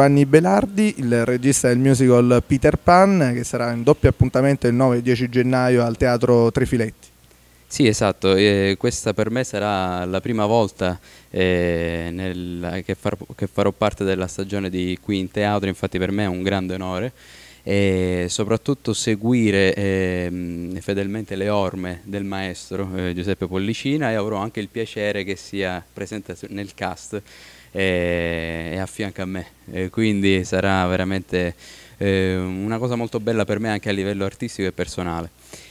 Giovanni Belardi, il regista del musical Peter Pan, che sarà in doppio appuntamento il 9 e 10 gennaio al Teatro Trefiletti. Sì, esatto, eh, questa per me sarà la prima volta eh, nel, che, far, che farò parte della stagione di qui in teatro, infatti per me è un grande onore e soprattutto seguire eh, fedelmente le orme del maestro eh, Giuseppe Pollicina e avrò anche il piacere che sia presente nel cast e, eh, e a fianco a me, e eh, quindi sarà veramente eh, una cosa molto bella per me anche a livello artistico e personale.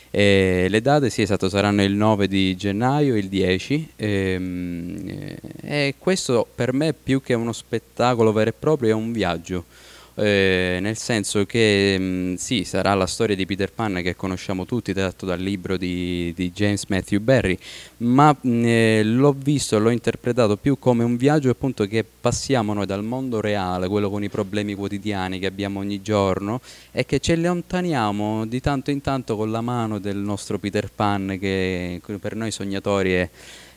E eh, le date sì, esatto, saranno il 9 di gennaio e il 10 e, ehm, e questo per me più che uno spettacolo vero e proprio è un viaggio eh, nel senso che mh, mm, sì, sarà la storia di Peter Pan che conosciamo tutti, tratto dal libro di, di James Matthew Barry, ma mm, eh, l'ho visto e l'ho interpretato più come un viaggio appunto che passiamo noi dal mondo reale, quello con i problemi quotidiani che abbiamo ogni giorno e che ci allontaniamo di tanto in tanto con la mano del nostro Peter Pan che per noi sognatori è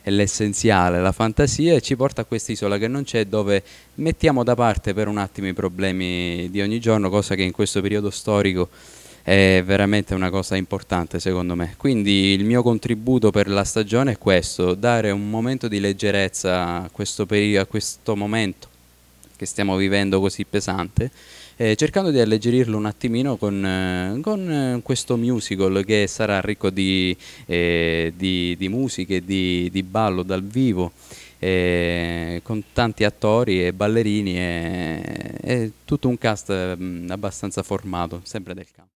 è l'essenziale, la fantasia, e ci porta a quest'isola che non c'è dove mettiamo da parte per un attimo i problemi di ogni giorno, cosa che in questo periodo storico è veramente una cosa importante secondo me. Quindi il mio contributo per la stagione è questo, dare un momento di leggerezza a questo, periodo, a questo momento che stiamo vivendo così pesante, eh, cercando di alleggerirlo un attimino con, eh, con eh, questo musical che sarà ricco di, eh, di, di musiche, di, di ballo dal vivo eh, con tanti attori e ballerini e, e tutto un cast mh, mm, abbastanza formato, sempre del campo.